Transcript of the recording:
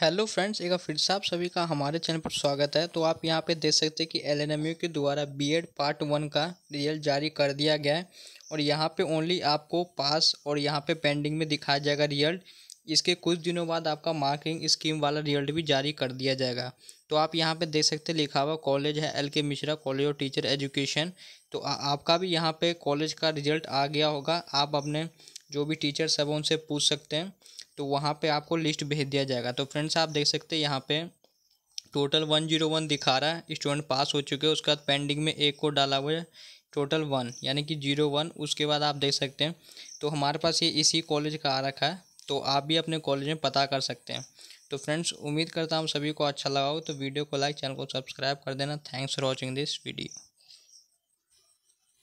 hello friends एक बार फिर से आप सभी का हमारे चैनल पर स्वागत है तो आप यहाँ पे देख सकते हैं कि एल के द्वारा बीएड पार्ट वन का रिजल्ट जारी कर दिया गया है और यहाँ पे ओनली आपको पास और यहाँ पे पेंडिंग में दिखाया जाएगा रिजल्ट इसके कुछ दिनों बाद आपका मार्किंग स्कीम वाला रिजल्ट भी जारी कर दिया जाएगा तो आप यहाँ पर देख सकते हैं लिखा हुआ कॉलेज है L K Mishra college of teacher education तो आपका भी यहाँ पर कॉलेज का रिजल्ट आ गया होगा आप अपने जो भी टीचर्स है वो उनसे पूछ सकते हैं तो वहाँ पे आपको लिस्ट भेज दिया जाएगा तो फ्रेंड्स आप देख सकते हैं यहाँ पे टोटल वन जीरो वन दिखा रहा है स्टूडेंट पास हो चुके हैं उसके बाद पेंडिंग में एक को डाला हुआ है टोटल वन यानी कि जीरो वन उसके बाद आप देख सकते हैं तो हमारे पास ये इसी कॉलेज का आ रखा है तो आप भी अपने कॉलेज में पता कर सकते हैं तो फ्रेंड्स उम्मीद करता हूँ सभी को अच्छा लगा हो तो वीडियो को लाइक चैनल को सब्सक्राइब कर देना thanks for watching this video